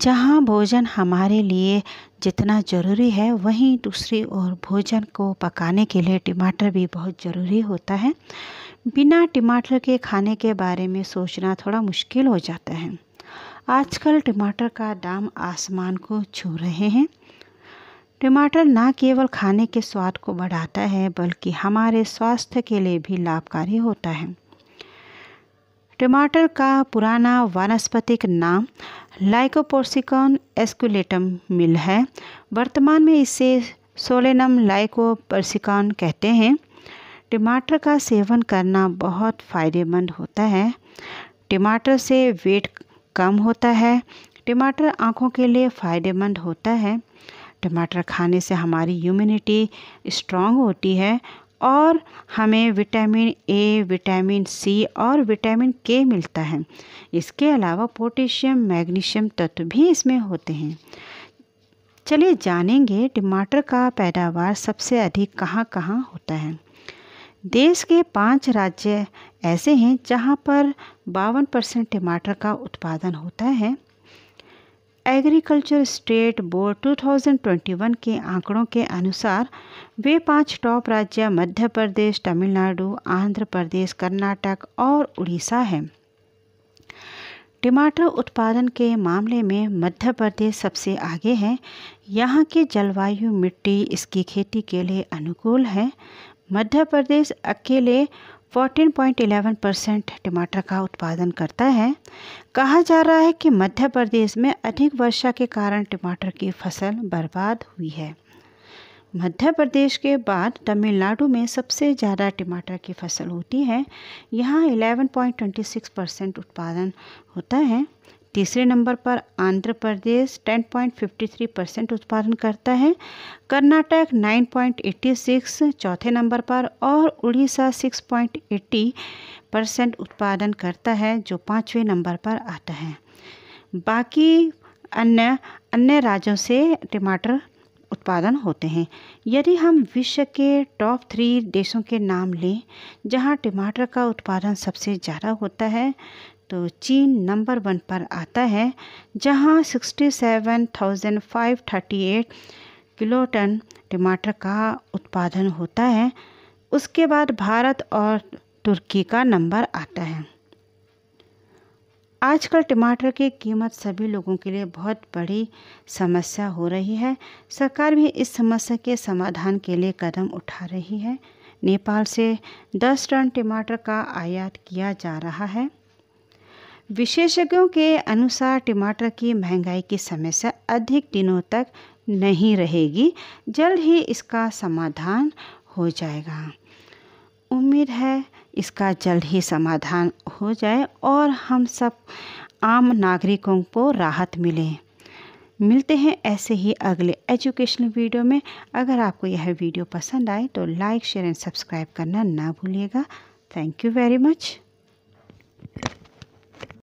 जहाँ भोजन हमारे लिए जितना ज़रूरी है वहीं दूसरी ओर भोजन को पकाने के लिए टमाटर भी बहुत ज़रूरी होता है बिना टमाटर के खाने के बारे में सोचना थोड़ा मुश्किल हो जाता है आजकल टमाटर का दाम आसमान को छू रहे हैं टमाटर ना केवल खाने के स्वाद को बढ़ाता है बल्कि हमारे स्वास्थ्य के लिए भी लाभकारी होता है टमाटर का पुराना वानस्पतिक नाम लाइकोपोर्सिकॉन एस्कुलेटम मिल है वर्तमान में इसे सोलेनम लाइकोपर्सिकॉन कहते हैं टमाटर का सेवन करना बहुत फ़ायदेमंद होता है टमाटर से वेट कम होता है टमाटर आँखों के लिए फ़ायदेमंद होता है टमाटर खाने से हमारी इम्यूनिटी स्ट्रॉन्ग होती है और हमें विटामिन ए विटामिन सी और विटामिन के मिलता है इसके अलावा पोटेशियम मैग्नीशियम तत्व भी इसमें होते हैं चलिए जानेंगे टमाटर का पैदावार सबसे अधिक कहाँ कहाँ होता है देश के पांच राज्य ऐसे हैं जहाँ पर बावन परसेंट टमाटर का उत्पादन होता है एग्रीकल्चर स्टेट बोर्ड 2021 के आंकड़ों के अनुसार वे पांच टॉप राज्य मध्य प्रदेश तमिलनाडु आंध्र प्रदेश कर्नाटक और उड़ीसा हैं टमाटर उत्पादन के मामले में मध्य प्रदेश सबसे आगे है यहाँ की जलवायु मिट्टी इसकी खेती के लिए अनुकूल है मध्य प्रदेश अकेले 14.11 परसेंट टमाटर का उत्पादन करता है कहा जा रहा है कि मध्य प्रदेश में अधिक वर्षा के कारण टमाटर की फसल बर्बाद हुई है मध्य प्रदेश के बाद तमिलनाडु में सबसे ज़्यादा टमाटर की फसल होती है यहाँ 11.26 परसेंट उत्पादन होता है तीसरे नंबर पर आंध्र प्रदेश 10.53 परसेंट उत्पादन करता है कर्नाटक 9.86 चौथे नंबर पर और उड़ीसा 6.80 परसेंट उत्पादन करता है जो पाँचवें नंबर पर आता है बाकी अन्य अन्य राज्यों से टमाटर उत्पादन होते हैं यदि हम विश्व के टॉप थ्री देशों के नाम लें जहां टमाटर का उत्पादन सबसे ज़्यादा होता है तो चीन नंबर वन पर आता है जहां 67,538 किलोटन टमाटर का उत्पादन होता है उसके बाद भारत और तुर्की का नंबर आता है आजकल टमाटर की कीमत सभी लोगों के लिए बहुत बड़ी समस्या हो रही है सरकार भी इस समस्या के समाधान के लिए कदम उठा रही है नेपाल से 10 टन टमाटर का आयात किया जा रहा है विशेषज्ञों के अनुसार टमाटर की महंगाई की समस्या अधिक दिनों तक नहीं रहेगी जल्द ही इसका समाधान हो जाएगा उम्मीद है इसका जल्द ही समाधान हो जाए और हम सब आम नागरिकों को राहत मिले मिलते हैं ऐसे ही अगले एजुकेशनल वीडियो में अगर आपको यह वीडियो पसंद आए तो लाइक शेयर एंड सब्सक्राइब करना ना भूलिएगा थैंक यू वेरी मच